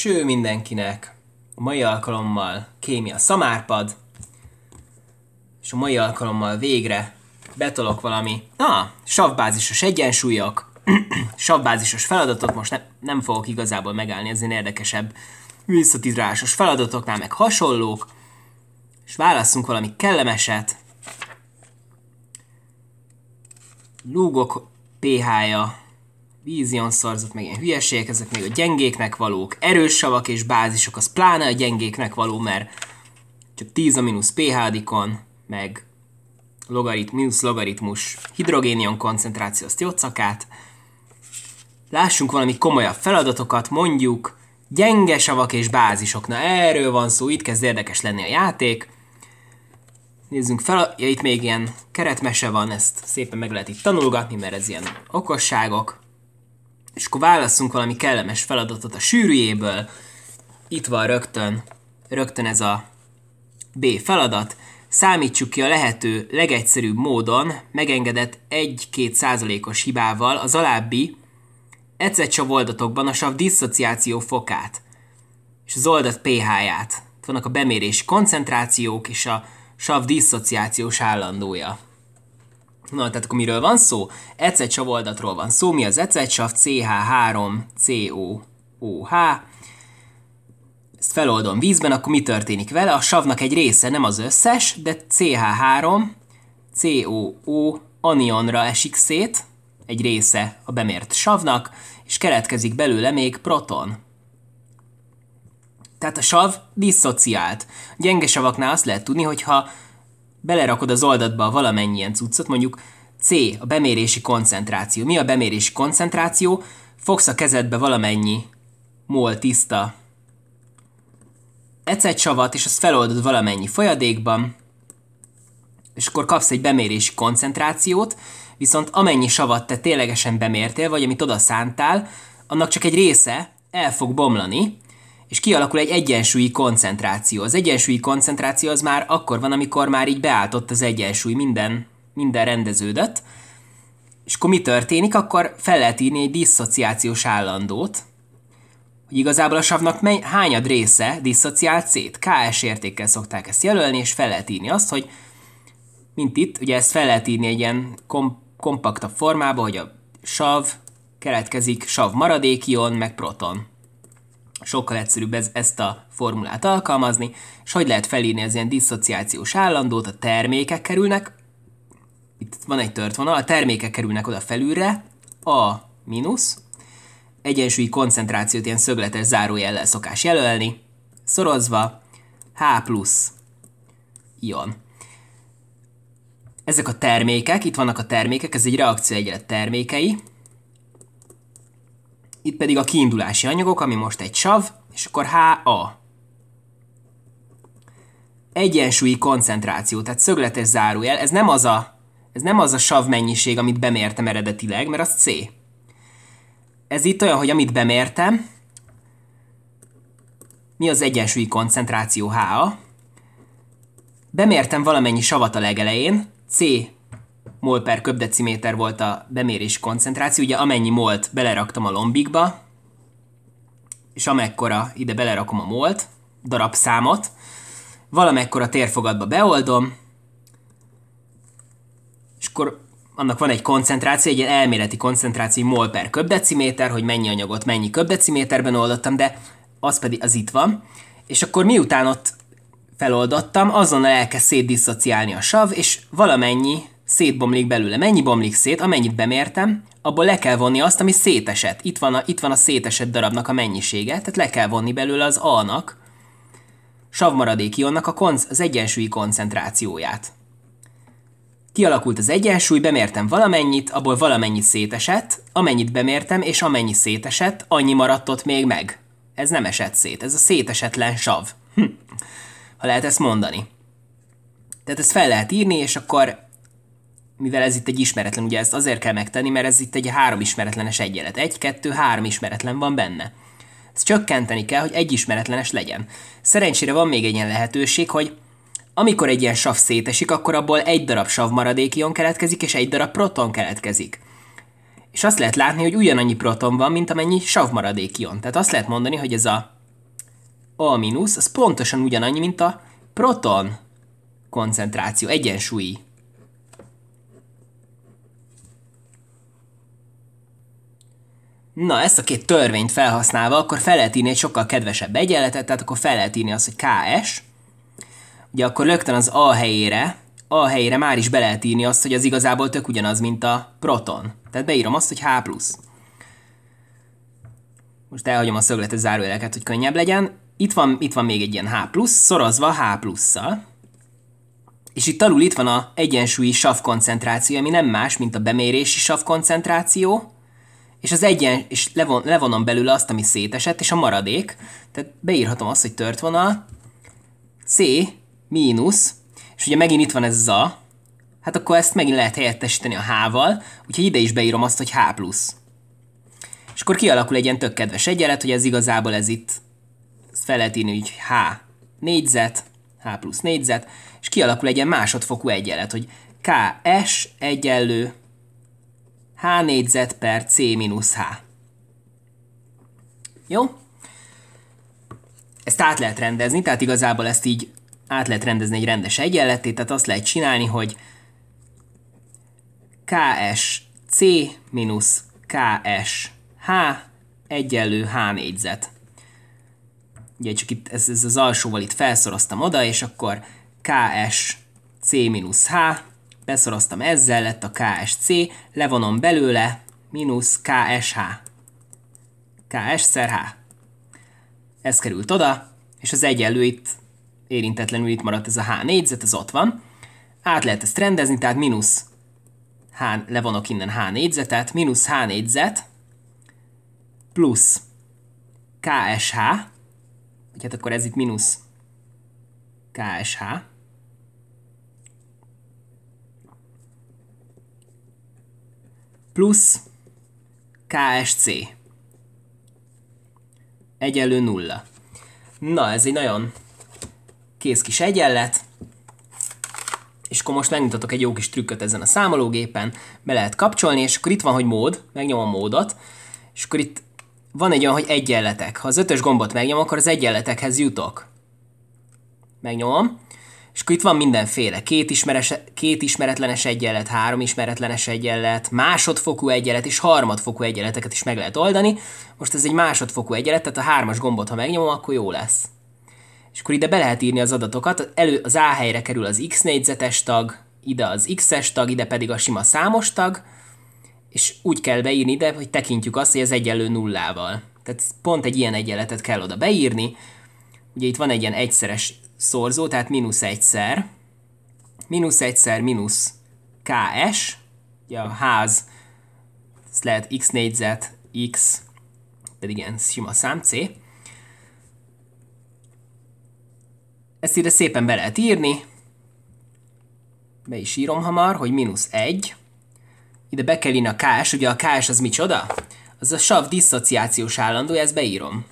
Ső mindenkinek! A mai alkalommal kémia szamárpad, és a mai alkalommal végre betolok valami, Na, ah, savbázisos egyensúlyok, savbázisos feladatok most ne, nem fogok igazából megállni, ezért érdekesebb visszatizrásos feladatoknál, meg hasonlók, és válasszunk valami kellemeset. Lúgok pH-ja Vízion szarzat, meg ilyen hülyeségek, ezek még a gyengéknek valók. Erős savak és bázisok, az pláne a gyengéknek való, mert csak 10 a mínusz pH-dikon, meg logarit, mínusz logaritmus hidrogénion koncentráció, azt jocakát. Lássunk valami komolyabb feladatokat, mondjuk gyenge savak és bázisok. Na erről van szó, itt kezd érdekes lenni a játék. Nézzünk fel, ja, itt még ilyen keretmese van, ezt szépen meg lehet itt tanulgatni, mert ez ilyen okosságok és akkor válaszunk valami kellemes feladatot a sűrűjéből. Itt van rögtön, rögtön ez a B feladat. Számítsuk ki a lehető legegyszerűbb módon, megengedett 1-2 százalékos hibával az alábbi ecetsav oldatokban a sav diszociáció fokát és az oldat pH-ját. Itt vannak a bemérési koncentrációk és a sav diszociációs állandója. Na, tehát akkor miről van szó? Ecetsav oldatról van szó. Mi az ecetsav? CH3COOH. Ezt feloldom vízben, akkor mi történik vele? A savnak egy része, nem az összes, de CH3 COO anionra esik szét, egy része a bemért savnak, és keletkezik belőle még proton. Tehát a sav diszociált. Gyenge savaknál azt lehet tudni, hogyha belerakod az oldatba valamennyien cuccot, mondjuk C, a bemérési koncentráció. Mi a bemérési koncentráció? Fogsz a kezedbe valamennyi mol tiszta ecetsavat, és azt feloldod valamennyi folyadékban, és akkor kapsz egy bemérési koncentrációt, viszont amennyi savat te ténylegesen bemértél, vagy amit oda szántál, annak csak egy része el fog bomlani, és kialakul egy egyensúlyi koncentráció. Az egyensúlyi koncentráció az már akkor van, amikor már így beáltott az egyensúly, minden, minden rendeződött, és akkor mi történik? Akkor fel lehet írni egy diszociációs állandót, hogy igazából a savnak mely, hányad része diszociált szét. KS értékkel szokták ezt jelölni, és fel lehet írni azt, hogy mint itt, ugye ezt fel lehet írni egy ilyen kom, kompaktabb formába, hogy a sav keletkezik sav maradékion, meg proton sokkal egyszerűbb ez, ezt a formulát alkalmazni, és hogy lehet felírni az ilyen diszociációs állandót, a termékek kerülnek, itt van egy tört vonal, a termékek kerülnek oda felülre, a mínusz, egyensúlyi koncentrációt ilyen szögletes zárójellel szokás jelölni, szorozva, H plusz ion. Ezek a termékek, itt vannak a termékek, ez egy reakció egyre termékei, itt pedig a kiindulási anyagok, ami most egy sav, és akkor HA. Egyensúlyi koncentráció, tehát szögletes zárójel, ez nem az a, ez nem az a sav mennyiség, amit bemértem eredetileg, mert az C. Ez itt olyan, hogy amit bemértem, mi az egyensúlyi koncentráció HA? Bemértem valamennyi savat a legelején, C mol per köbdeciméter volt a bemérés koncentráció, ugye amennyi molt beleraktam a lombikba, és amekkora ide belerakom a molt, darabszámot, valamekkora térfogatba beoldom, és akkor annak van egy koncentráció, egy elméleti koncentráció mol per köbdeciméter, hogy mennyi anyagot mennyi köbdeciméterben oldottam, de az pedig az itt van. És akkor miután ott feloldottam, azonnal elkezd szétdisszociálni a sav, és valamennyi szétbomlik belőle. Mennyi bomlik szét, amennyit bemértem, abból le kell vonni azt, ami szétesett. Itt van a, itt van a szétesett darabnak a mennyisége, tehát le kell vonni belőle az A-nak, savmaradék ionnak a konc- az egyensúlyi koncentrációját. Kialakult az egyensúly, bemértem valamennyit, abból valamennyi szétesett, amennyit bemértem, és amennyi szétesett, annyi maradt ott még meg. Ez nem esett szét, ez a szétesetlen sav. Hm. Ha lehet ezt mondani. Tehát ezt fel lehet írni, és akkor mivel ez itt egy ismeretlen, ugye ezt azért kell megtenni, mert ez itt egy három ismeretlenes egyenlet. Egy, kettő, három ismeretlen van benne. Ezt csökkenteni kell, hogy egy ismeretlenes legyen. Szerencsére van még egy ilyen lehetőség, hogy amikor egy ilyen sav szétesik, akkor abból egy darab sav maradékion keletkezik, és egy darab proton keletkezik. És azt lehet látni, hogy ugyanannyi proton van, mint amennyi sav maradékion. Tehát azt lehet mondani, hogy ez a A az pontosan ugyanannyi, mint a proton koncentráció, egyensúlyi Na, ezt a két törvényt felhasználva, akkor fel lehet írni egy sokkal kedvesebb egyenletet, tehát akkor fel lehet írni azt, hogy KS. Ugye akkor rögtön az A helyére, A helyére már is be lehet írni azt, hogy az igazából tök ugyanaz, mint a proton. Tehát beírom azt, hogy H+. Most elhagyom a szögletes zárójeleket, hogy könnyebb legyen. Itt van, itt van még egy ilyen H+, szorozva H plusszal. És itt alul itt van a egyensúlyi savkoncentráció, ami nem más, mint a bemérési savkoncentráció, és az egyen, és levon, levonom belőle azt, ami szétesett, és a maradék, tehát beírhatom azt, hogy tört vonal, C, mínusz, és ugye megint itt van ez az A, hát akkor ezt megint lehet helyettesíteni a H-val, úgyhogy ide is beírom azt, hogy H plusz. És akkor kialakul egy ilyen tök kedves egyenlet, hogy ez igazából ez itt, ezt fel lehet írni, hogy H négyzet, H plusz négyzet, és kialakul egy ilyen másodfokú egyenlet, hogy KS egyenlő h négyzet per c mínusz h. Jó? Ezt át lehet rendezni, tehát igazából ezt így át lehet rendezni egy rendes egyenletét, tehát azt lehet csinálni, hogy c mínusz KSH egyenlő H négyzet. Ugye csak itt ez, ez az alsóval itt felszoroztam oda, és akkor c mínusz H beszoroztam ezzel, lett a KSC, levonom belőle, mínusz KSH. KS szer H. Ez került oda, és az egyenlő itt érintetlenül itt maradt ez a H négyzet, az ott van. Át lehet ezt rendezni, tehát mínusz H, levonok innen H négyzetet, mínusz H négyzet, plusz KSH, hát akkor ez itt mínusz KSH, plusz KSC egyenlő nulla. Na, ez egy nagyon kész kis egyenlet, és akkor most megmutatok egy jó kis trükköt ezen a számológépen, be lehet kapcsolni, és akkor itt van, hogy mód, megnyomom a módot, és akkor itt van egy olyan, hogy egyenletek. Ha az ötös gombot megnyom, akkor az egyenletekhez jutok. Megnyomom, és akkor itt van mindenféle. Két, ismeres, két ismeretlenes egyenlet, három ismeretlenes egyenlet, másodfokú egyenlet és harmadfokú egyenleteket is meg lehet oldani. Most ez egy másodfokú egyenlet, tehát a hármas gombot, ha megnyomom, akkor jó lesz. És akkor ide be lehet írni az adatokat. Elő, az A helyre kerül az x négyzetes tag, ide az x-es tag, ide pedig a sima számos tag, és úgy kell beírni ide, hogy tekintjük azt, hogy ez egyenlő nullával. Tehát pont egy ilyen egyenletet kell oda beírni. Ugye itt van egy ilyen egyszeres szorzó, tehát mínusz egyszer, mínusz egyszer mínusz ks, ugye a ház, ez lehet x négyzet, x, pedig igen, sima szám c. Ezt ide szépen be lehet írni, be is írom hamar, hogy mínusz 1, ide be kell a ks, ugye a ks az micsoda? Az a sav diszociációs állandó, ezt beírom.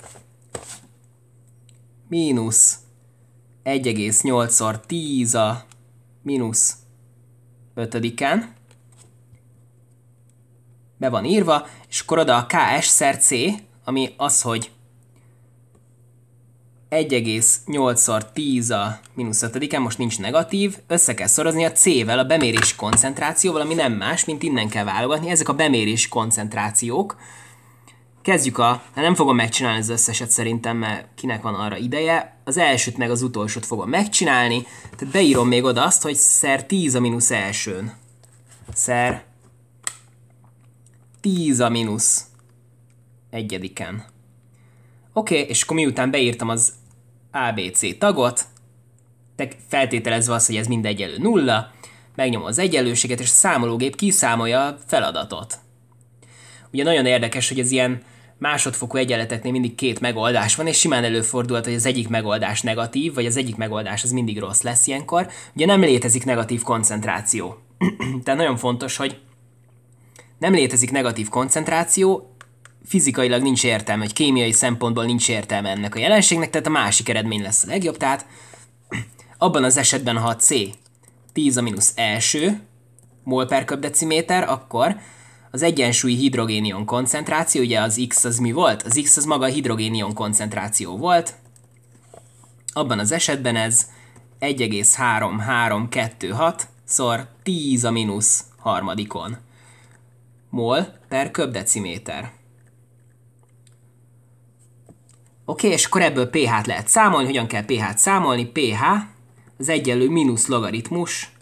Mínusz 1,8-szor 10 a mínusz 5-en. Be van írva, és akkor oda a KS szer C, ami az, hogy 1,8-szor 10 a mínusz 5 most nincs negatív, össze kell szorozni a C-vel, a bemérési koncentrációval, ami nem más, mint innen kell válogatni. Ezek a bemérési koncentrációk. Kezdjük a... Nem fogom megcsinálni az összeset szerintem, mert kinek van arra ideje az elsőt meg az utolsót fogom megcsinálni, tehát beírom még oda azt, hogy szer 10 a mínusz elsőn. Szer 10 a mínusz egyediken. Oké, okay, és akkor miután beírtam az ABC tagot, feltételezve azt, hogy ez mind egyelő nulla, megnyomom az egyenlőséget, és a számológép kiszámolja a feladatot. Ugye nagyon érdekes, hogy ez ilyen másodfokú egyenleteknél mindig két megoldás van, és simán előfordulhat, hogy az egyik megoldás negatív, vagy az egyik megoldás az mindig rossz lesz ilyenkor. Ugye nem létezik negatív koncentráció. Tehát nagyon fontos, hogy nem létezik negatív koncentráció, fizikailag nincs értelme, egy kémiai szempontból nincs értelme ennek a jelenségnek, tehát a másik eredmény lesz a legjobb, tehát abban az esetben, ha a C 10 a mínusz első mol per köbdeciméter, akkor az egyensúlyi hidrogénion koncentráció, ugye az X az mi volt? Az X az maga a hidrogénion koncentráció volt. Abban az esetben ez 1,3326 szor 10 a mínusz harmadikon mol per köbdeciméter. Oké, okay, és akkor ebből pH-t lehet számolni. Hogyan kell pH-t számolni? pH az egyenlő mínusz logaritmus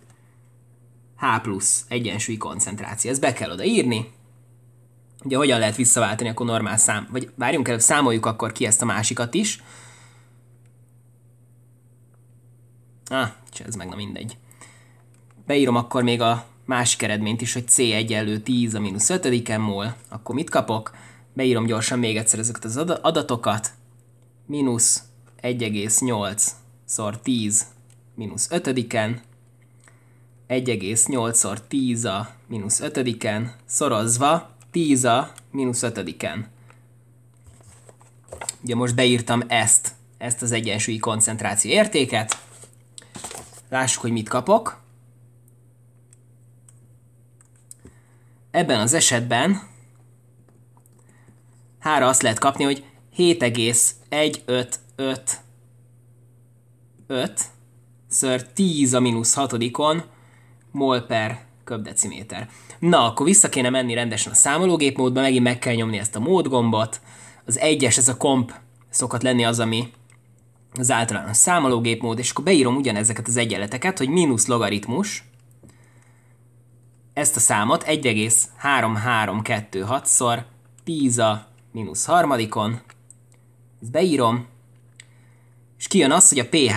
H plusz egyensúlyi koncentráció. Ezt be kell oda írni. Ugye hogyan lehet visszaváltani akkor normál szám? Vagy várjunk el, számoljuk akkor ki ezt a másikat is. Ah, ez meg na mindegy. Beírom akkor még a másik eredményt is, hogy C egyenlő 10 a mínusz 5 mol, akkor mit kapok? Beírom gyorsan még egyszer ezeket az adatokat. Mínusz 1,8 szor 10 mínusz 5 1,8-szor 10 a mínusz 5-en szorozva 10 a mínusz 5-en. Ugye most beírtam ezt, ezt az egyensúlyi koncentráció értéket. Lássuk, hogy mit kapok. Ebben az esetben hára azt lehet kapni, hogy 7,1555 ször 10 a mínusz 6-on mol per köbdeciméter. Na, akkor vissza kéne menni rendesen a számológép módba, megint meg kell nyomni ezt a módgombot. Az egyes, ez a komp szokott lenni az, ami az általános számológép mód, és akkor beírom ugyanezeket az egyenleteket, hogy mínusz logaritmus, ezt a számot 1,3326-szor 10 a mínusz harmadikon, ezt beírom, és kijön az, hogy a pH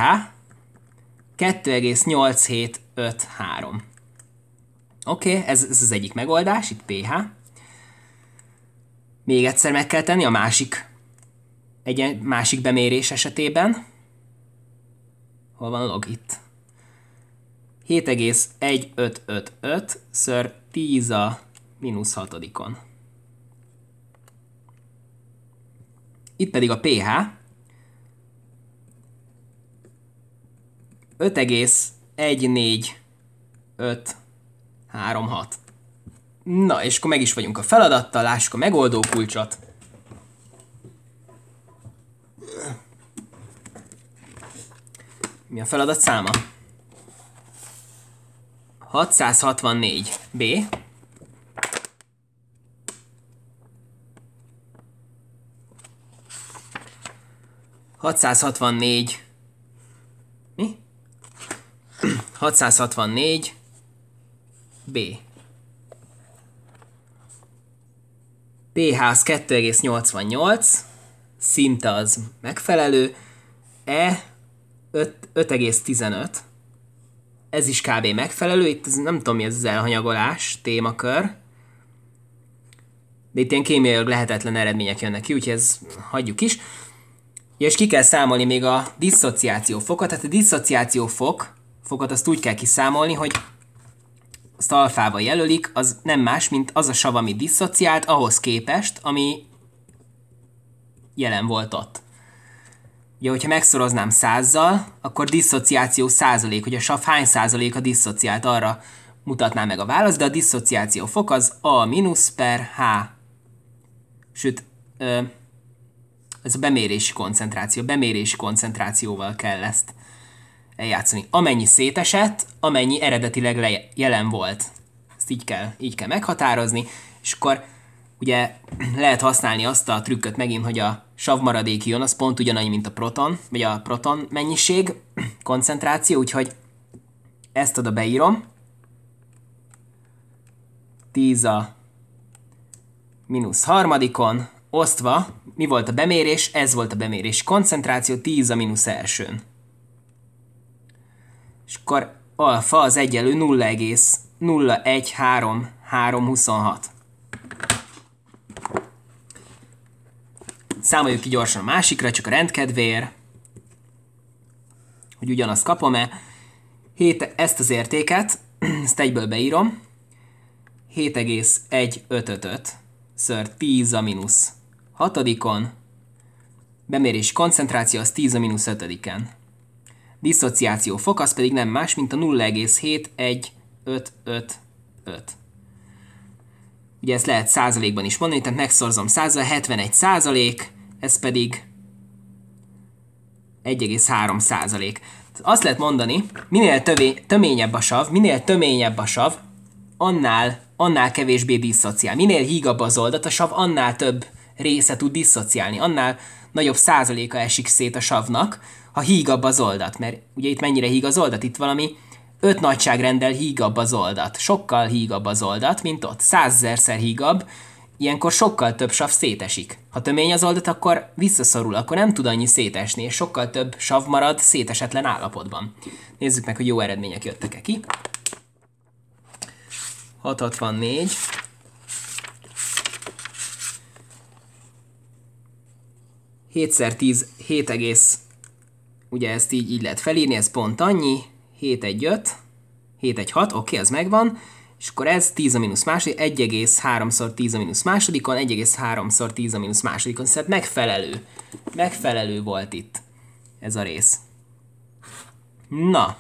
5, 3. Oké, okay, ez, ez az egyik megoldás, itt pH. Még egyszer meg kell tenni a másik, egy másik bemérés esetében. Hol van a log? Itt. 7,1555 ször 10 a mínusz hatodikon. Itt pedig a pH 1, 4, 5, 3, 6. Na, és akkor meg is vagyunk a feladattal, lássuk a megoldó kulcsot. Mi a feladat száma? 664. B. Hatszázhatvannégy 664 B. pH az 2,88, szinte az megfelelő, E 5,15, ez is kb. megfelelő, itt ez, nem tudom mi ez az elhanyagolás, témakör, de itt ilyen kémiai lehetetlen eredmények jönnek ki, úgyhogy ez hagyjuk is. Ja, és ki kell számolni még a diszociáció fokot, tehát a diszociáció fok fokot azt úgy kell kiszámolni, hogy azt alfába jelölik, az nem más, mint az a sav, ami diszociált ahhoz képest, ami jelen volt ott. Ugye, hogyha megszoroznám százzal, akkor diszociáció százalék, hogy a sav hány százalék a diszociált, arra mutatná meg a választ, de a diszociáció fok az A minusz per H. Sőt, ez a bemérési koncentráció, bemérési koncentrációval kell ezt eljátszani. Amennyi szétesett, amennyi eredetileg le- jelen volt. Ezt így kell, így kell meghatározni, és akkor ugye lehet használni azt a trükköt megint, hogy a savmaradék jön, az pont ugyanannyi, mint a proton, vagy a proton mennyiség, koncentráció, úgyhogy ezt oda beírom. 10 a mínusz harmadikon, osztva, mi volt a bemérés? Ez volt a bemérés. Koncentráció 10 a mínusz elsőn és akkor alfa az egyenlő 0,013326. Számoljuk ki gyorsan a másikra, csak a rendkedvéért, hogy ugyanazt kapom-e. 7, ezt az értéket, ezt egyből beírom, 7,155 ször 10 a mínusz hatodikon, bemérési koncentráció az 10 a mínusz ötödiken diszociáció fok az pedig nem más, mint a 0,71555. Ugye ezt lehet százalékban is mondani, tehát megszorzom 100 71 százalék, ez pedig 1,3 százalék. Azt lehet mondani, minél tövé, töményebb a sav, minél töményebb a sav, annál, annál kevésbé diszociál. Minél hígabb az oldat, a sav annál több része tud diszociálni, annál nagyobb százaléka esik szét a savnak, ha hígabb az oldat, mert ugye itt mennyire híg az oldat, itt valami öt nagyságrendel hígabb az oldat, sokkal hígabb az oldat, mint ott, százzerszer hígabb, ilyenkor sokkal több sav szétesik. Ha tömény az oldat, akkor visszaszorul, akkor nem tud annyi szétesni, és sokkal több sav marad szétesetlen állapotban. Nézzük meg, hogy jó eredmények jöttek-e ki. 664. Hétszer 10, ugye ezt így, így lehet felírni, ez pont annyi, 7 1 5, 7 1 6, oké, ez megvan, és akkor ez 10 a mínusz második, 1,3-szor 10 a mínusz másodikon, 1,3-szor 10 a mínusz másodikon, szóval megfelelő, megfelelő volt itt ez a rész. Na,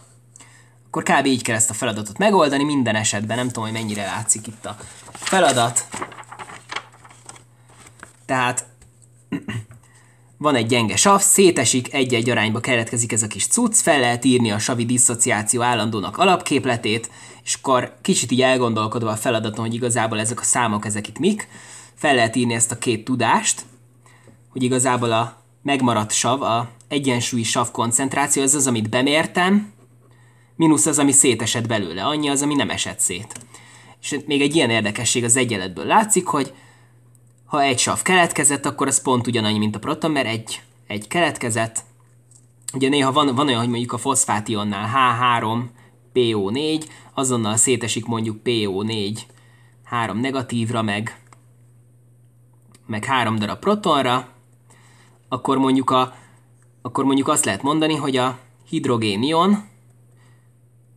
akkor kb. így kell ezt a feladatot megoldani minden esetben, nem tudom, hogy mennyire látszik itt a feladat. Tehát van egy gyenge sav, szétesik, egy-egy arányba keletkezik ez a kis cucc, fel lehet írni a savi diszociáció állandónak alapképletét, és akkor kicsit így elgondolkodva a feladaton, hogy igazából ezek a számok, ezek itt mik, fel lehet írni ezt a két tudást, hogy igazából a megmaradt sav, a egyensúlyi sav koncentráció, ez az, amit bemértem, mínusz az, ami szétesett belőle, annyi az, ami nem esett szét. És még egy ilyen érdekesség az egyenletből látszik, hogy ha egy sav keletkezett, akkor ez pont ugyanannyi, mint a proton, mert egy, egy keletkezett. Ugye néha van, van olyan, hogy mondjuk a foszfátionnál H3, PO4, azonnal szétesik mondjuk PO4 három negatívra, meg, meg három darab protonra, akkor mondjuk, a, akkor mondjuk azt lehet mondani, hogy a hidrogénion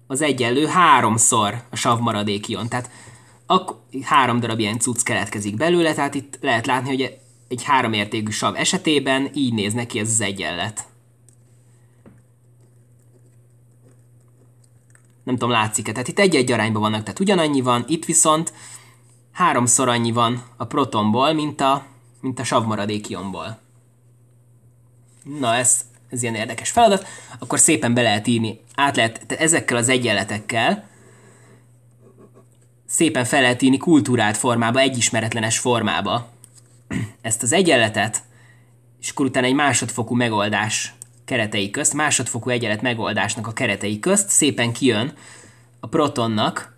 az egyenlő háromszor a savmaradékion. Tehát ak- három darab ilyen cucc keletkezik belőle, tehát itt lehet látni, hogy egy háromértékű sav esetében így néz neki ez az egyenlet. Nem tudom, látszik-e. Tehát itt egy-egy arányban vannak, tehát ugyanannyi van, itt viszont háromszor annyi van a protonból, mint a, mint a savmaradék ionból. Na ez, ez ilyen érdekes feladat. Akkor szépen be lehet írni, át lehet, tehát ezekkel az egyenletekkel szépen fel lehet írni kultúrált formába, egy ismeretlenes formába ezt az egyenletet, és akkor utána egy másodfokú megoldás keretei közt, másodfokú egyenlet megoldásnak a keretei közt szépen kijön a protonnak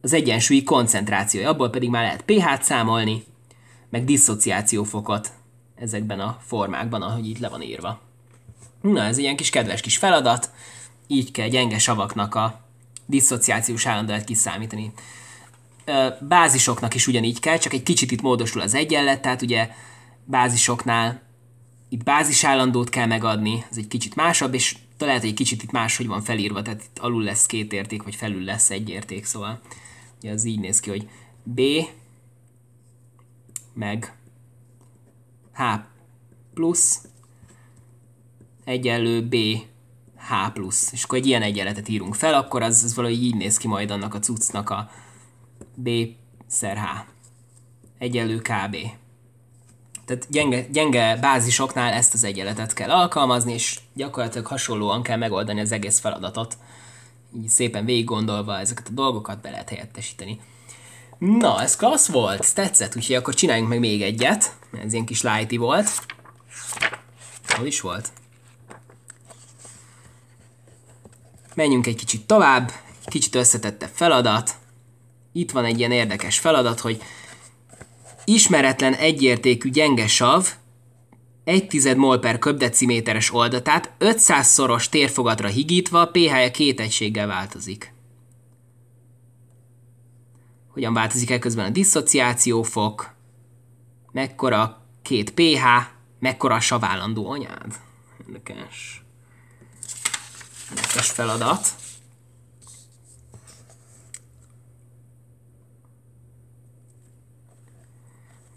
az egyensúlyi koncentrációja, abból pedig már lehet pH-t számolni, meg diszociációfokot ezekben a formákban, ahogy itt le van írva. Na, ez ilyen kis kedves kis feladat, így kell gyenge savaknak a diszociációs állandóját kiszámítani bázisoknak is ugyanígy kell, csak egy kicsit itt módosul az egyenlet, tehát ugye bázisoknál itt bázisállandót kell megadni, ez egy kicsit másabb, és talán egy kicsit itt máshogy van felírva, tehát itt alul lesz két érték, vagy felül lesz egy érték, szóval ugye az így néz ki, hogy B meg H plusz egyenlő B H plusz, és akkor egy ilyen egyenletet írunk fel, akkor az, az valahogy így néz ki majd annak a cuccnak a, B szer H. Egyenlő KB. Tehát gyenge, gyenge bázisoknál ezt az egyenletet kell alkalmazni, és gyakorlatilag hasonlóan kell megoldani az egész feladatot. Így szépen végig gondolva ezeket a dolgokat be lehet helyettesíteni. Na, ez klassz volt, tetszett, úgyhogy akkor csináljunk meg még egyet. Ez ilyen kis lighty volt. Hol is volt? Menjünk egy kicsit tovább, kicsit összetettebb feladat itt van egy ilyen érdekes feladat, hogy ismeretlen egyértékű gyenge sav 1 mol per köbdeciméteres oldatát 500-szoros térfogatra higítva pH-je két egységgel változik. Hogyan változik el közben a diszociációfok? Mekkora két pH? Mekkora a savállandó anyád? Érdekes. Érdekes feladat.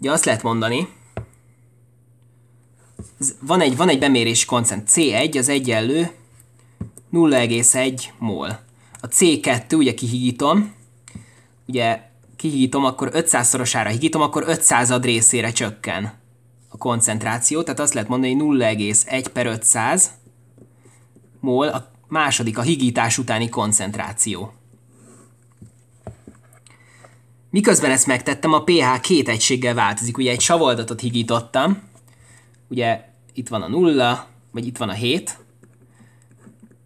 Ugye azt lehet mondani, van egy, van egy bemérési koncent, C1 az egyenlő 0,1 mol. A C2 ugye kihigítom, ugye kihigítom, akkor 500-szorosára higítom, akkor 500 ad részére csökken a koncentráció, tehát azt lehet mondani, hogy 0,1 per 500 mol a második, a higítás utáni koncentráció. Miközben ezt megtettem, a pH két egységgel változik. Ugye egy savoldatot higítottam, ugye itt van a nulla, vagy itt van a 7,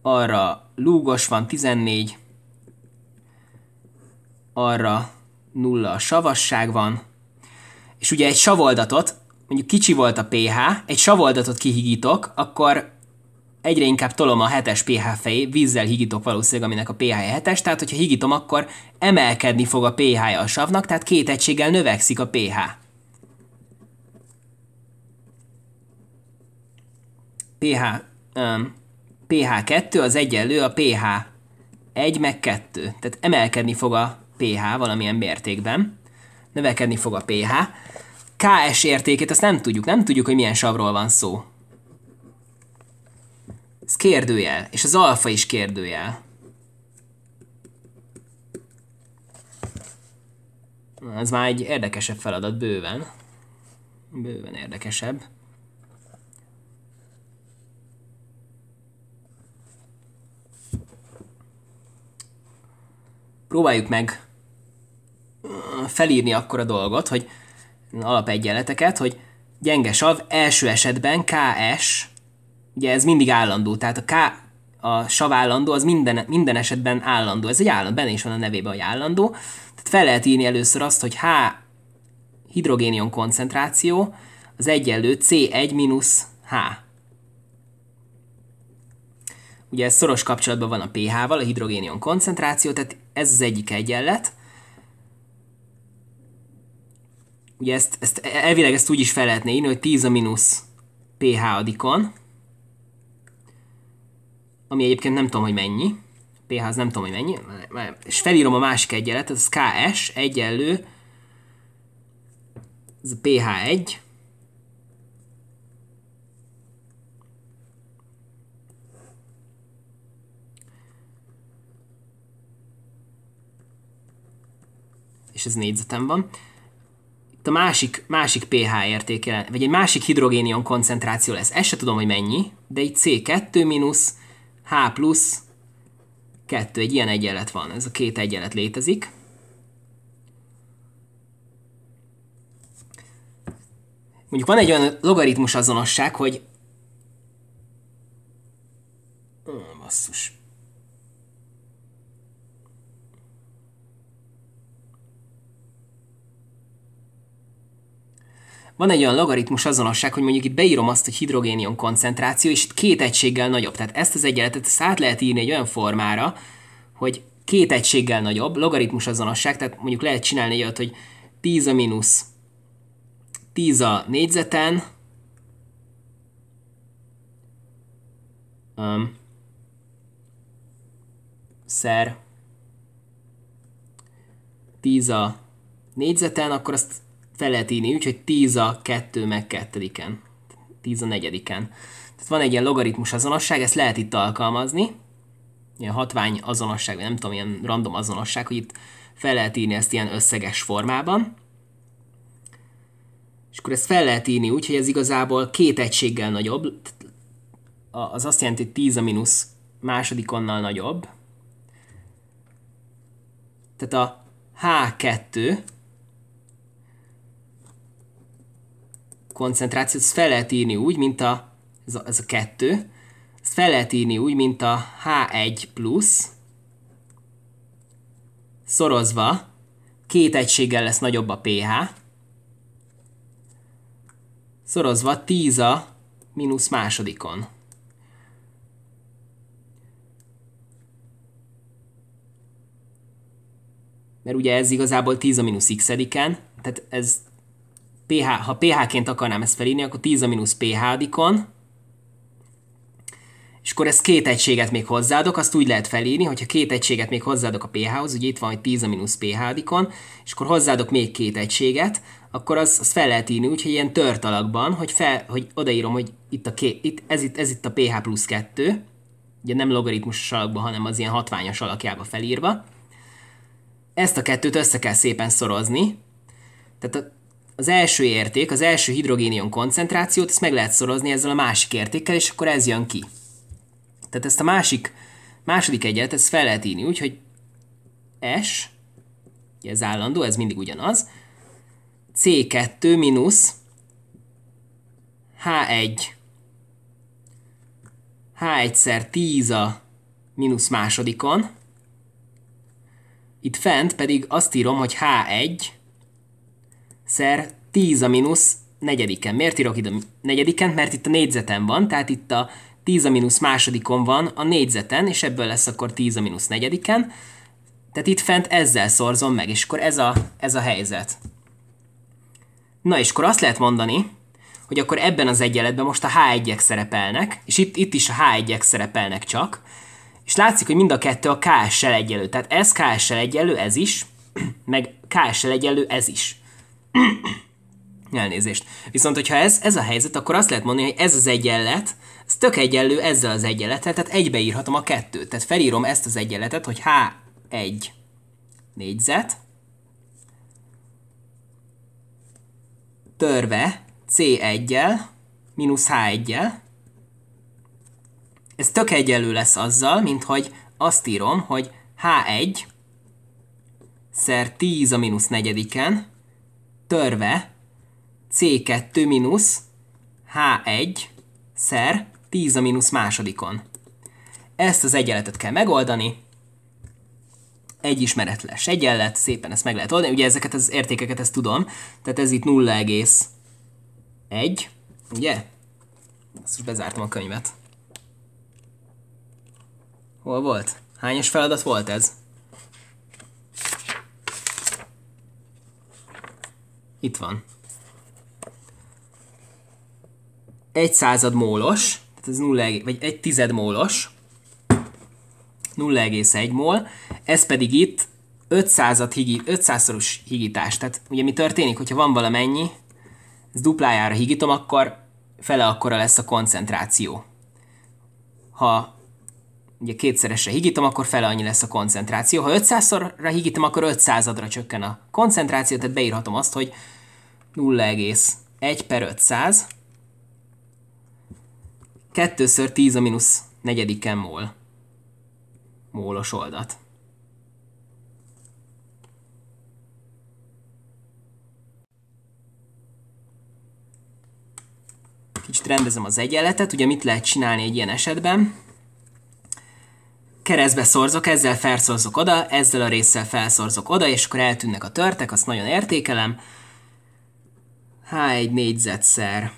arra lúgos van 14, arra nulla a savasság van, és ugye egy savoldatot, mondjuk kicsi volt a pH, egy savoldatot kihigítok, akkor egyre inkább tolom a hetes pH fejé, vízzel higítok valószínűleg, aminek a pH-je 7-es, tehát hogyha higítom, akkor emelkedni fog a ph ja e a savnak, tehát két egységgel növekszik a pH. pH, um, pH 2 az egyenlő a pH 1 meg 2, tehát emelkedni fog a pH valamilyen mértékben, növekedni fog a pH. KS értékét azt nem tudjuk, nem tudjuk, hogy milyen savról van szó. Ez kérdőjel, és az alfa is kérdőjel. Ez már egy érdekesebb feladat, bőven. Bőven érdekesebb. Próbáljuk meg uh, felírni akkor a dolgot, hogy alapegyenleteket, hogy gyenge sav első esetben KS ugye ez mindig állandó, tehát a K, a sav állandó, az minden, minden esetben állandó. Ez egy állandó, benne is van a nevében, hogy állandó. Tehát fel lehet írni először azt, hogy H hidrogénion koncentráció az egyenlő C1 minusz H. Ugye ez szoros kapcsolatban van a pH-val, a hidrogénion koncentráció, tehát ez az egyik egyenlet. Ugye ezt, ezt elvileg ezt úgy is fel lehetne írni, hogy 10 a mínusz pH adikon, ami egyébként nem tudom, hogy mennyi, ph nem tudom, hogy mennyi, és felírom a másik egyenlet, ez KS egyenlő, ez a pH1, és ez négyzetem van. Itt a másik, másik pH értéke vagy egy másik hidrogénion koncentráció lesz. Ezt se tudom, hogy mennyi, de itt C2 mínusz, H plusz 2, egy ilyen egyenlet van, ez a két egyenlet létezik. Mondjuk van egy olyan logaritmus azonosság, hogy... Ö, basszus. van egy olyan logaritmus azonosság, hogy mondjuk itt beírom azt, hogy hidrogénion koncentráció, és itt két egységgel nagyobb. Tehát ezt az egyenletet ezt át lehet írni egy olyan formára, hogy két egységgel nagyobb, logaritmus azonosság, tehát mondjuk lehet csinálni egy olyat, hogy 10 a mínusz 10 a négyzeten, um, szer 10 a négyzeten, akkor azt fel lehet írni úgyhogy 10 a 2 meg 2-en. 10 a 4-en. Tehát van egy ilyen logaritmus azonosság, ezt lehet itt alkalmazni. Ilyen hatvány azonosság, vagy nem tudom, ilyen random azonosság, hogy itt fel lehet írni ezt ilyen összeges formában. És akkor ezt fel lehet írni úgy, hogy ez igazából két egységgel nagyobb. Az azt jelenti, hogy 10 a mínusz másodikonnal nagyobb. Tehát a H2 koncentrációt, fel lehet írni úgy, mint a, ez a, ez a kettő, ezt fel lehet írni úgy, mint a H1 plusz, szorozva, két egységgel lesz nagyobb a pH, szorozva 10 a mínusz másodikon. Mert ugye ez igazából 10 a mínusz x-ediken, tehát ez pH, ha pH-ként akarnám ezt felírni, akkor 10 a mínusz pH-dikon, és akkor ezt két egységet még hozzáadok, azt úgy lehet felírni, hogyha két egységet még hozzáadok a pH-hoz, ugye itt van, hogy 10 a mínusz pH-dikon, és akkor hozzáadok még két egységet, akkor az, az fel lehet írni úgy, hogy ilyen tört alakban, hogy, fel, hogy odaírom, hogy itt a két itt, ez, itt, ez itt a pH plusz 2, ugye nem logaritmus alakban, hanem az ilyen hatványos alakjába felírva. Ezt a kettőt össze kell szépen szorozni, tehát a az első érték, az első hidrogénion koncentrációt, ezt meg lehet szorozni ezzel a másik értékkel, és akkor ez jön ki. Tehát ezt a másik, második egyet, ezt fel lehet írni, úgyhogy S, ugye ez állandó, ez mindig ugyanaz, C2 minusz H1 H1-szer 10 a mínusz másodikon, itt fent pedig azt írom, hogy H1 szer 10 a mínusz negyediken. Miért írok ide negyediken? Mert itt a négyzeten van, tehát itt a 10 a mínusz másodikon van a négyzeten, és ebből lesz akkor 10 a mínusz negyediken. Tehát itt fent ezzel szorzom meg, és akkor ez a, ez a helyzet. Na és akkor azt lehet mondani, hogy akkor ebben az egyenletben most a H1-ek szerepelnek, és itt, itt is a H1-ek szerepelnek csak, és látszik, hogy mind a kettő a KS-sel egyenlő. Tehát ez KS-sel egyenlő, ez is, meg KS-sel egyenlő, ez is. Elnézést. Viszont, hogyha ez, ez a helyzet, akkor azt lehet mondani, hogy ez az egyenlet, ez tök egyenlő ezzel az egyenlettel, tehát egybeírhatom a kettőt. Tehát felírom ezt az egyenletet, hogy H1 négyzet, törve C1-jel, mínusz H1-jel, ez tök egyenlő lesz azzal, mint hogy azt írom, hogy H1 szer 10 a mínusz negyediken, törve C2 minusz H1 szer 10 a mínusz másodikon. Ezt az egyenletet kell megoldani, egy ismeretles egyenlet, szépen ezt meg lehet oldani, ugye ezeket az értékeket ezt tudom, tehát ez itt 0,1, ugye? Ezt most bezártam a könyvet. Hol volt? Hányos feladat volt ez? 0,1. Itt van. Egy század mólos, tehát ez 0, vagy egy tized mólos, 0,1 mol, ez pedig itt 500 higi, 500-szoros higítás. Tehát ugye mi történik, hogyha van valamennyi, ez duplájára higítom, akkor fele akkora lesz a koncentráció. Ha ugye kétszeresre higítom, akkor fele annyi lesz a koncentráció. Ha 500-szorra higítom, akkor 500-ra csökken a koncentráció, tehát beírhatom azt, hogy 0,1 per 500, 2 x 10 a mínusz negyediken mol. Mólos oldat. Kicsit rendezem az egyenletet, ugye mit lehet csinálni egy ilyen esetben? keresztbe szorzok, ezzel felszorzok oda, ezzel a résszel felszorzok oda, és akkor eltűnnek a törtek, azt nagyon értékelem, H1 négyzetszer.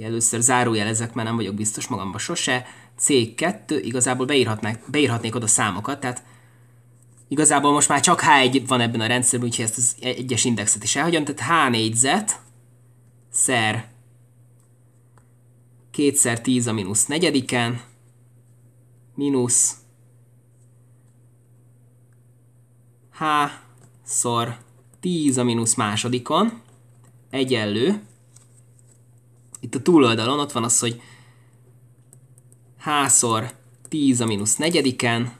Először zárójel ezek, mert nem vagyok biztos magamban sose. C2, igazából beírhatnék, beírhatnék oda számokat, tehát igazából most már csak H1 van ebben a rendszerben, úgyhogy ezt az e- egyes indexet is elhagyom, tehát H négyzet szer 2 10 a mínusz negyediken, mínusz H szor 10 a mínusz másodikon egyenlő, itt a túloldalon ott van az, hogy h-szor 10 a mínusz negyediken,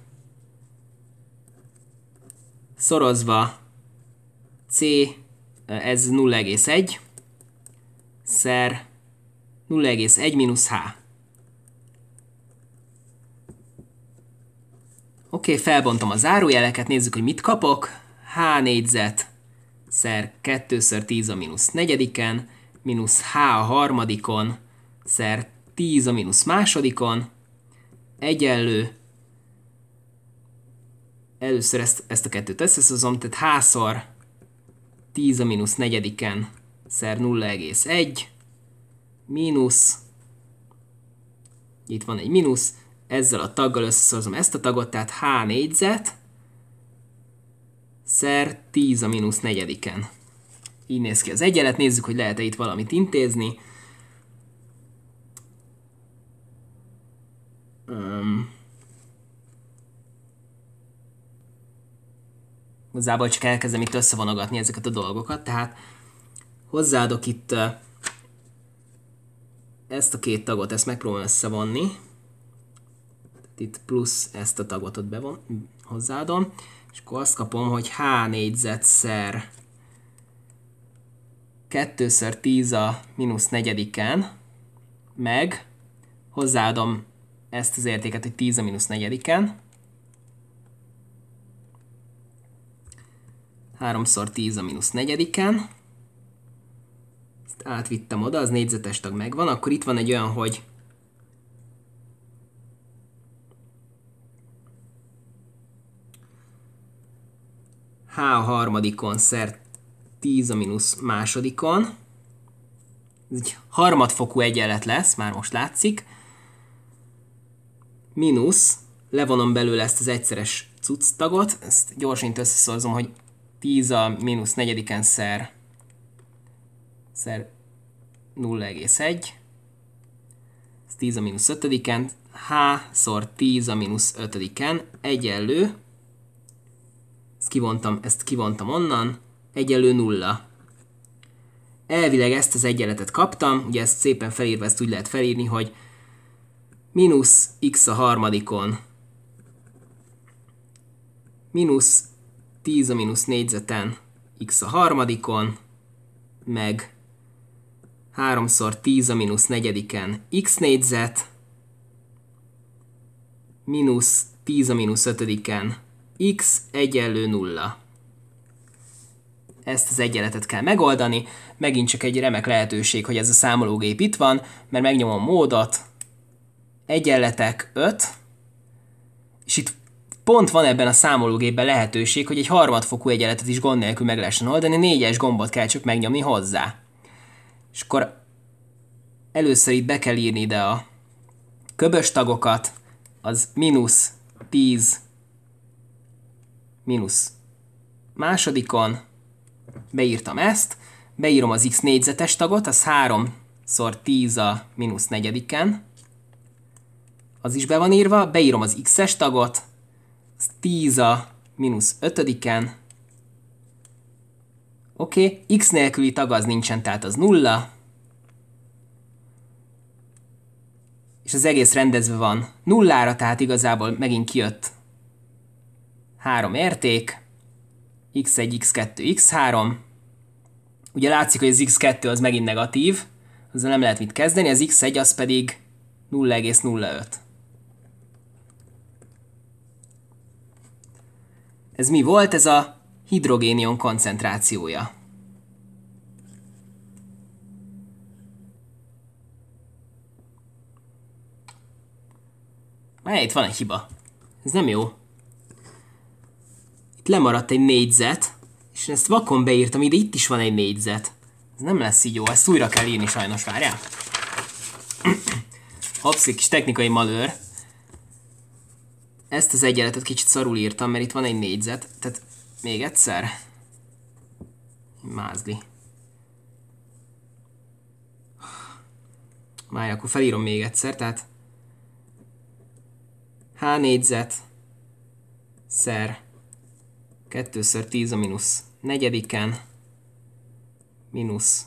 szorozva c, ez 0,1, szer 0,1 mínusz h. Oké, okay, felbontom a zárójeleket, nézzük, hogy mit kapok. H négyzet szer 2 szer 10 a mínusz negyediken, mínusz h a harmadikon, szer 10 a mínusz másodikon, egyenlő, először ezt, ezt a kettőt összeszozom, tehát h-szor 10 a mínusz negyediken szer 0,1, mínusz, itt van egy mínusz, ezzel a taggal összeszorozom ezt a tagot, tehát h négyzet, szer 10 a mínusz negyediken. Így néz ki az egyenlet, nézzük, hogy lehet-e itt valamit intézni. Um, igazából csak elkezdem itt összevonogatni ezeket a dolgokat, tehát hozzáadok itt ezt a két tagot, ezt megpróbálom összevonni. Itt plusz ezt a tagot ott bevon, hozzáadom. És akkor azt kapom, hogy h négyzetszer 2-szer 10 a mínusz negyediken, meg hozzáadom ezt az értéket, hogy 10 a mínusz negyediken, 3-szor 10 a mínusz negyediken, ezt átvittem oda, az négyzetes tag megvan, akkor itt van egy olyan, hogy H a harmadikon szer 10 a mínusz másodikon. Ez egy harmadfokú egyenlet lesz, már most látszik. Mínusz, levonom belőle ezt az egyszeres cucc tagot, ezt gyorsint összeszorzom, hogy 10 a mínusz negyediken szer, szer 0,1, ez 10 a mínusz ötödiken, h szor 10 a mínusz ötödiken egyenlő kivontam, ezt kivontam onnan, egyenlő nulla. Elvileg ezt az egyenletet kaptam, ugye ezt szépen felírva, ezt úgy lehet felírni, hogy mínusz x a harmadikon, mínusz 10 a mínusz négyzeten x a harmadikon, meg 3 x 10 a mínusz negyediken x négyzet, mínusz 10 a mínusz ötödiken x egyenlő nulla. Ezt az egyenletet kell megoldani, megint csak egy remek lehetőség, hogy ez a számológép itt van, mert megnyomom módot, egyenletek 5, és itt pont van ebben a számológépben lehetőség, hogy egy harmadfokú egyenletet is gond nélkül meg lehessen oldani, négyes gombot kell csak megnyomni hozzá. És akkor először itt be kell írni ide a köbös tagokat, az mínusz 10 mínusz másodikon beírtam ezt, beírom az x négyzetes tagot, az 3 szor 10 a mínusz negyediken, az is be van írva, beírom az x-es tagot, az 10 a mínusz ötödiken, oké, okay. x nélküli tag az nincsen, tehát az nulla, és az egész rendezve van nullára, tehát igazából megint kijött három érték, x1, x2, x3. Ugye látszik, hogy az x2 az megint negatív, azzal nem lehet mit kezdeni, az x1 az pedig 0,05. Ez mi volt? Ez a hidrogénion koncentrációja. Már itt van egy hiba. Ez nem jó. Itt lemaradt egy négyzet, és ezt vakon beírtam ide, itt is van egy négyzet. Ez nem lesz így jó, ezt újra kell írni sajnos, várjál. Hopsz, kis technikai malőr. Ezt az egyenletet kicsit szarul írtam, mert itt van egy négyzet. Tehát még egyszer. Mázli. Már akkor felírom még egyszer, tehát H négyzet szer Kettőször 10 a mínusz negyediken, mínusz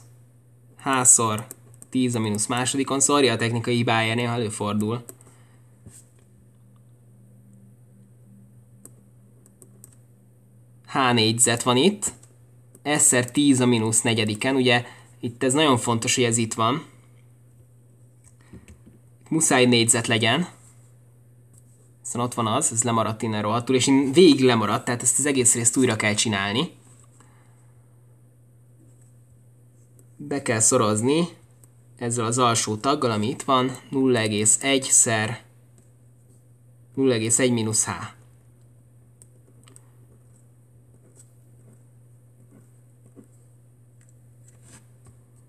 házszor 10 a mínusz másodikon, szorja a technikai hibája, néha előfordul. H négyzet van itt, S szer 10 a mínusz negyediken, ugye itt ez nagyon fontos, hogy ez itt van. Muszáj négyzet legyen, aztán szóval ott van az, ez lemaradt innen rohadtul, és én végig lemaradt, tehát ezt az egész részt újra kell csinálni. Be kell szorozni ezzel az alsó taggal, ami itt van, 0,1 szer 0,1 mínusz h.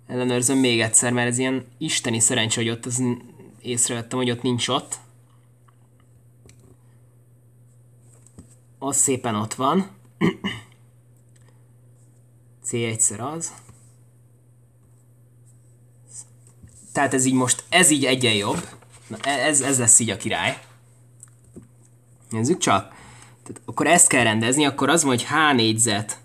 ellenőrzöm még egyszer, mert ez ilyen isteni szerencse, hogy ott az észrevettem, hogy ott nincs ott. az szépen ott van. C egyszer az. Tehát ez így most, ez így egyen jobb. Na, e, ez, ez lesz így a király. Nézzük csak. Tehát akkor ezt kell rendezni, akkor az van, hogy H négyzet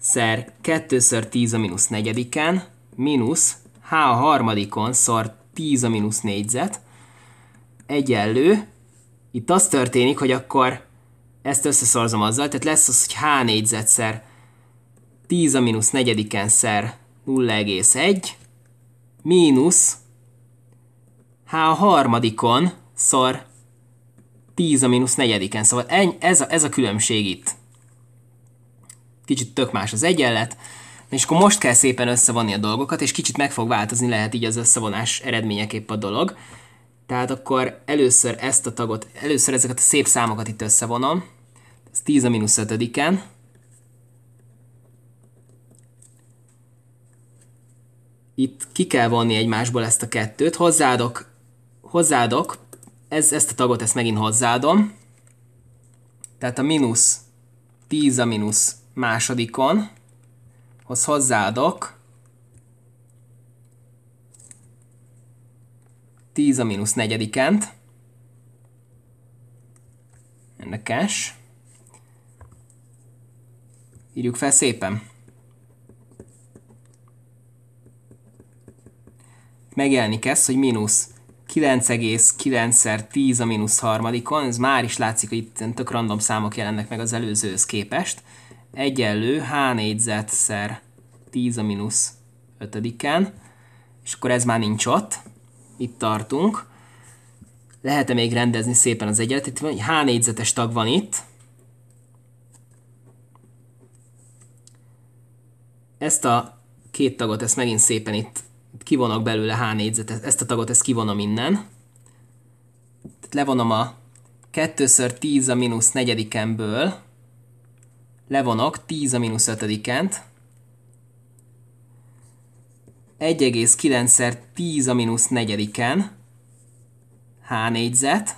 szer 2 10 a mínusz negyediken, mínusz H a harmadikon szor 10 a mínusz négyzet, egyenlő. Itt az történik, hogy akkor ezt összeszorzom azzal, tehát lesz az, hogy h négyzetszer 10 a mínusz negyediken szer 0,1 mínusz h a harmadikon szor 10 a mínusz negyediken. Szóval eny, ez, a, ez a különbség itt. Kicsit tök más az egyenlet. És akkor most kell szépen összevonni a dolgokat, és kicsit meg fog változni, lehet így az összevonás eredményeképp a dolog. Tehát akkor először ezt a tagot, először ezeket a szép számokat itt összevonom. Ez 10 a mínusz 5-en. Itt ki kell vonni egymásból ezt a kettőt. Hozzáadok, hozzáadok ez, ezt a tagot, ezt megint hozzáadom. Tehát a mínusz 10 a mínusz másodikon, hozzáadok 10 a mínusz negyedikent. cash. Írjuk fel szépen. Megjelenik ez, hogy mínusz 9,9-szer 10 a mínusz harmadikon, ez már is látszik, hogy itt tök random számok jelennek meg az előzőhöz képest, egyenlő h szer 10 a mínusz ötödiken, és akkor ez már nincs ott itt tartunk. Lehet-e még rendezni szépen az Itt van egy H négyzetes tag van itt. Ezt a két tagot, ezt megint szépen itt kivonok belőle H négyzetet, ezt a tagot, ezt kivonom innen. Tehát levonom a 2x10 a mínusz negyedikemből, levonok 10 a mínusz ötödikent, 1,9-szer 10 a mínusz negyediken h négyzet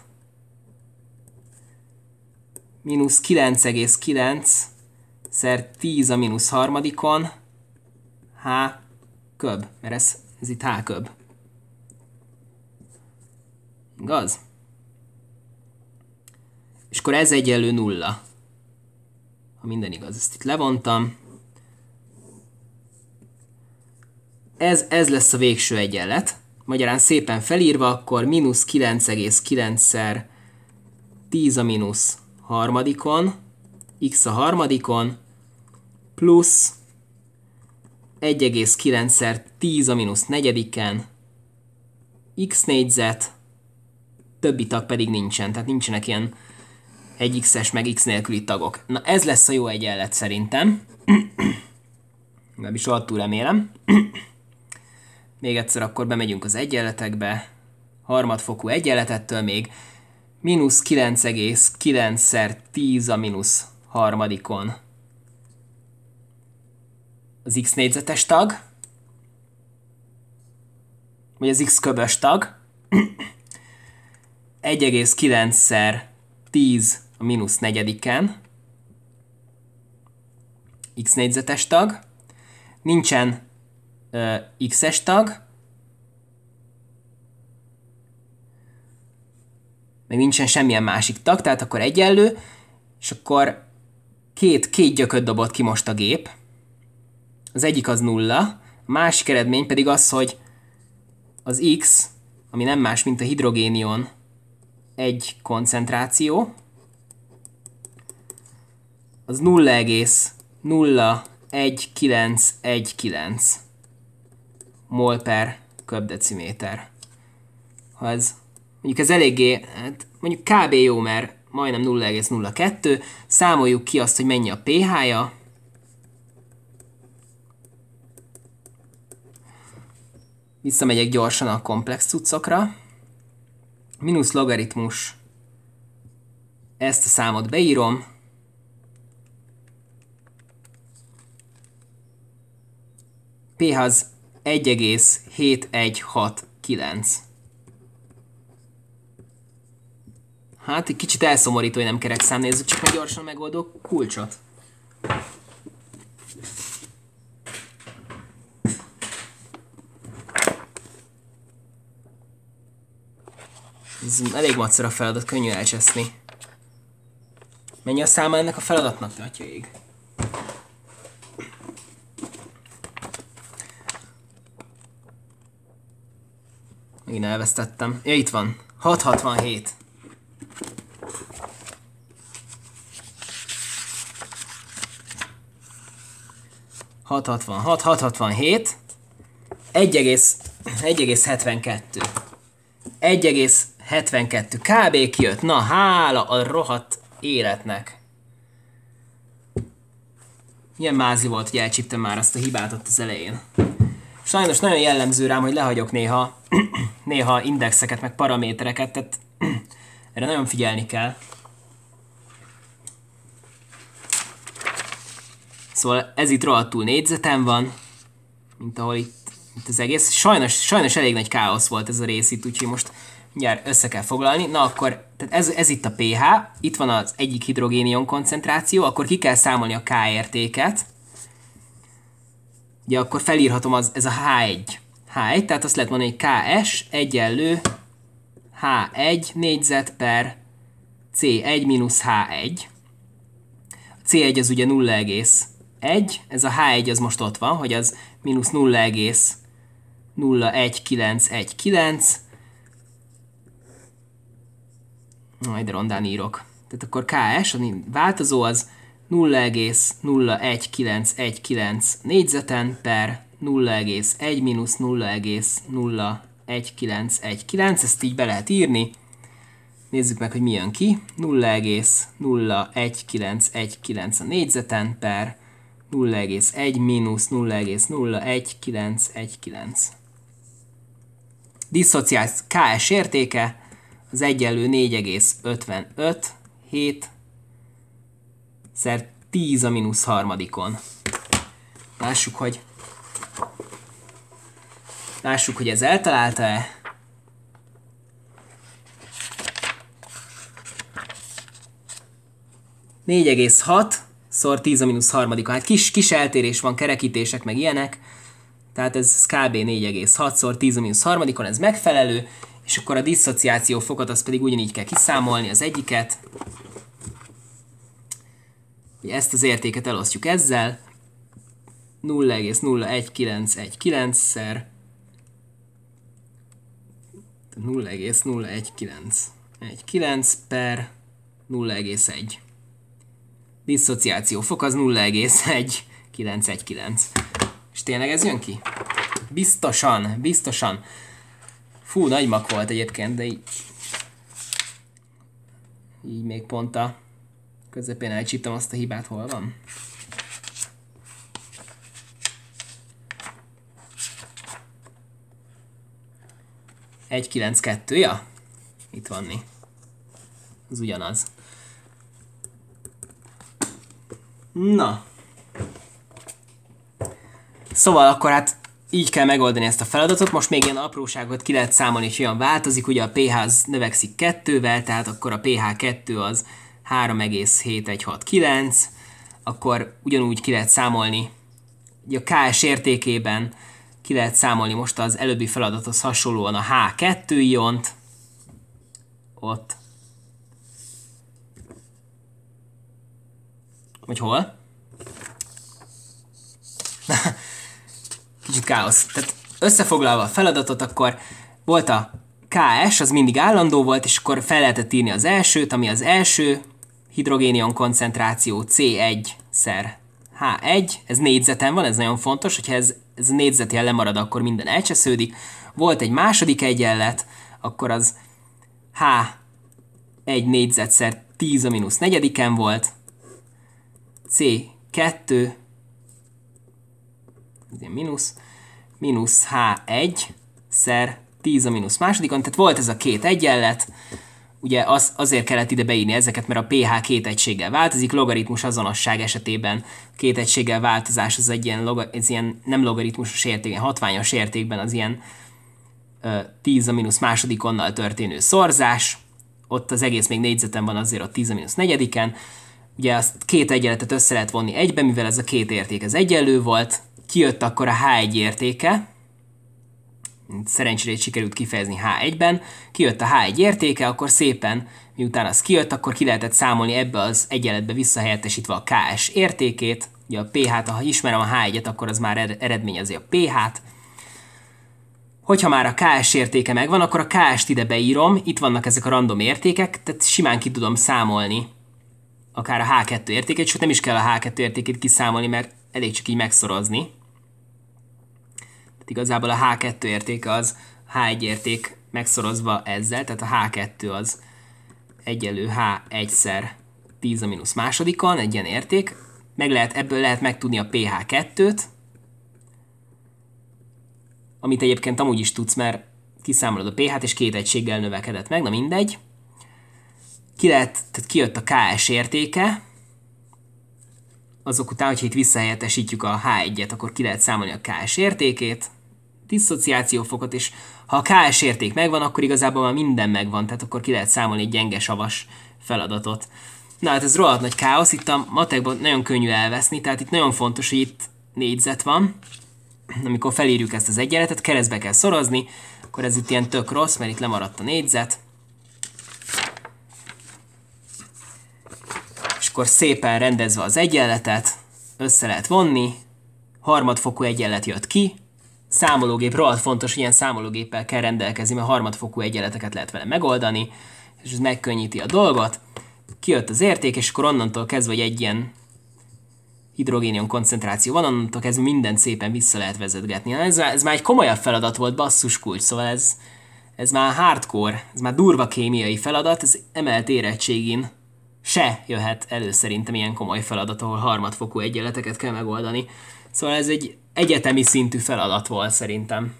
mínusz 9,9-szer 10 a mínusz harmadikon h köb, mert ez, ez itt h köb. Igaz? És akkor ez egyenlő nulla. Ha minden igaz, ezt itt levontam. ez, ez lesz a végső egyenlet. Magyarán szépen felírva, akkor mínusz 9,9-szer 10 a mínusz harmadikon, x a harmadikon, plusz 1,9-szer 10 a mínusz negyediken, x négyzet, többi tag pedig nincsen, tehát nincsenek ilyen egy x-es meg x nélküli tagok. Na ez lesz a jó egyenlet szerintem. Nem is altul remélem. Még egyszer akkor bemegyünk az egyenletekbe, harmadfokú egyenletettől még mínusz 9,9-szer 10 a mínusz harmadikon. Az x négyzetes tag, vagy az x köbös tag, 1,9-szer 10 a mínusz negyediken, x négyzetes tag, nincsen uh, X-es tag, meg nincsen semmilyen másik tag, tehát akkor egyenlő, és akkor két, két gyököt dobott ki most a gép. Az egyik az nulla, a másik eredmény pedig az, hogy az X, ami nem más, mint a hidrogénion egy koncentráció, az 0,01919 mol per köbdeciméter. Ha ez, mondjuk ez eléggé, hát mondjuk kb. jó, mert majdnem 0,02, számoljuk ki azt, hogy mennyi a pH-ja, visszamegyek gyorsan a komplex cuccokra, mínusz logaritmus, ezt a számot beírom, pH az 1,7169. Hát egy kicsit elszomorító, hogy nem kerek számnézzük, csak meg gyorsan megoldok kulcsot. Ez elég macera feladat, könnyű elcseszni. Mennyi a száma ennek a feladatnak, te atyaig? Én elvesztettem. Ja, itt van. 667. Hat hatvan hat, hat 1,72 kb. kijött. Na, hála a rohadt életnek. Milyen mázi volt, hogy elcsíptem már azt a hibát ott az elején sajnos nagyon jellemző rám, hogy lehagyok néha, néha indexeket, meg paramétereket, tehát erre nagyon figyelni kell. Szóval ez itt rohadtul négyzetem van, mint ahol itt, itt az egész. Sajnos, sajnos elég nagy káosz volt ez a rész itt, úgyhogy most mindjárt össze kell foglalni. Na akkor, tehát ez, ez itt a pH, itt van az egyik hidrogénion koncentráció, akkor ki kell számolni a K értéket, ugye akkor felírhatom az, ez a H1. H1, tehát azt lehet mondani, hogy KS egyenlő H1 négyzet per C1 minusz H1. A C1 az ugye 0,1, ez a H1 az most ott van, hogy az mínusz 0,01919, majd rondán írok. Tehát akkor KS, a változó az 0,01919 négyzeten per 0,1 mínusz 0,01919, ezt így be lehet írni. Nézzük meg, hogy mi jön ki. 0,01919 a négyzeten per 0,1 mínusz 0,01919. Disszociált KS értéke az egyenlő 4,557 egyszer 10 a mínusz harmadikon. Lássuk, hogy Lássuk, hogy ez eltalálta-e. Négy egész hat szor szóval 10 a mínusz harmadik. Hát kis, kis eltérés van, kerekítések meg ilyenek. Tehát ez kb. 4,6 szor 10 a mínusz harmadikon, ez megfelelő, és akkor a diszociáció fokat, az pedig ugyanígy kell kiszámolni az egyiket, hogy ezt az értéket elosztjuk ezzel, 0,01919-szer 0,01919 per 0,1. Disszociáció fok az 0,1919. És tényleg ez jön ki? Biztosan, biztosan. Fú, nagy mak volt egyébként, de így, így még pont a közepén elcsíptem azt a hibát, hol van. Egy kilenc kettő, ja? Itt vanni. Az ugyanaz. Na. Szóval akkor hát így kell megoldani ezt a feladatot. Most még ilyen apróságot ki lehet számolni, és olyan változik, ugye a pH az növekszik kettővel, tehát akkor a pH 2 az 3,7169, akkor ugyanúgy ki lehet számolni, a KS értékében ki lehet számolni most az előbbi feladathoz hasonlóan a H2 iont, ott, vagy hol? Kicsit káosz. Tehát összefoglalva a feladatot, akkor volt a KS, az mindig állandó volt, és akkor fel lehetett írni az elsőt, ami az első, hidrogénion koncentráció C1-szer H1, ez négyzeten van, ez nagyon fontos, hogyha ez, ez négyzeti lemarad, akkor minden elcsesződik. Volt egy második egyenlet, akkor az H1 négyzetszer 10 a mínusz negyediken volt, C2, ez ilyen mínusz, mínusz H1 szer 10 a mínusz másodikon, tehát volt ez a két egyenlet, ugye az, azért kellett ide beírni ezeket, mert a pH két egységgel változik, logaritmus azonosság esetében két egységgel változás az egy ilyen, loga, ez ilyen nem logaritmusos értéken, hatványos értékben az ilyen ö, 10 a mínusz másodikonnal történő szorzás, ott az egész még négyzeten van azért a 10 a mínusz negyediken, ugye azt két egyenletet össze lehet vonni egybe, mivel ez a két érték ez egyenlő volt, kijött akkor a H1 értéke, szerencsére sikerült kifejezni H1-ben, kijött a H1 értéke, akkor szépen, miután az kijött, akkor ki lehetett számolni ebbe az egyenletbe visszahelyettesítve a KS értékét, ugye a PH-t, ha ismerem a H1-et, akkor az már eredményezi a PH-t, hogyha már a KS értéke megvan, akkor a KS-t ide beírom, itt vannak ezek a random értékek, tehát simán ki tudom számolni akár a H2 értékét, sőt nem is kell a H2 értékét kiszámolni, mert elég csak így megszorozni. Igazából a H2 érték az H1 érték megszorozva ezzel, tehát a H2 az egyenlő H1-szer 10 a mínusz másodikon, egy ilyen érték. Meg lehet, ebből lehet megtudni a pH2-t, amit egyébként amúgy is tudsz, mert kiszámolod a pH-t, és két egységgel növekedett meg, na mindegy. Ki lehet, tehát kijött a KS értéke, azok után, hogyha itt visszahelyettesítjük a H1-et, akkor ki lehet számolni a KS értékét, diszociációfokot, és ha a KS érték megvan, akkor igazából már minden megvan, tehát akkor ki lehet számolni egy gyenge savas feladatot. Na hát ez rohadt nagy káosz, itt a matekban nagyon könnyű elveszni, tehát itt nagyon fontos, hogy itt négyzet van. Amikor felírjuk ezt az egyenletet, keresztbe kell szorozni, akkor ez itt ilyen tök rossz, mert itt lemaradt a négyzet. És akkor szépen rendezve az egyenletet, össze lehet vonni, harmadfokú egyenlet jött ki, számológép, rohadt fontos, ilyen számológéppel kell rendelkezni, mert harmadfokú egyenleteket lehet vele megoldani, és ez megkönnyíti a dolgot. Kijött az érték, és akkor onnantól kezdve, hogy egy ilyen hidrogénion koncentráció van, onnantól kezdve mindent szépen vissza lehet vezetgetni. Ez, már, ez már egy komolyabb feladat volt, basszus kulcs, szóval ez, ez már hardcore, ez már durva kémiai feladat, ez emelt érettségén se jöhet elő szerintem ilyen komoly feladat, ahol harmadfokú egyenleteket kell megoldani. Szóval ez egy egyetemi szintű feladat volt szerintem.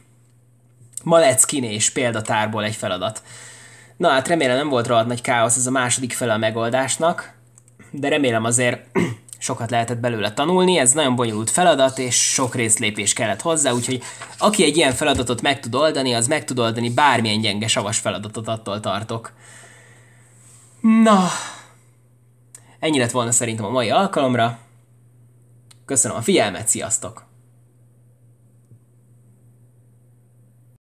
Maleckin és példatárból egy feladat. Na hát remélem nem volt rohadt nagy káosz ez a második fele a megoldásnak, de remélem azért sokat lehetett belőle tanulni, ez nagyon bonyolult feladat, és sok részlépés kellett hozzá, úgyhogy aki egy ilyen feladatot meg tud oldani, az meg tud oldani bármilyen gyenge savas feladatot, attól tartok. Na, ennyi lett volna szerintem a mai alkalomra. Köszönöm a figyelmet, sziasztok!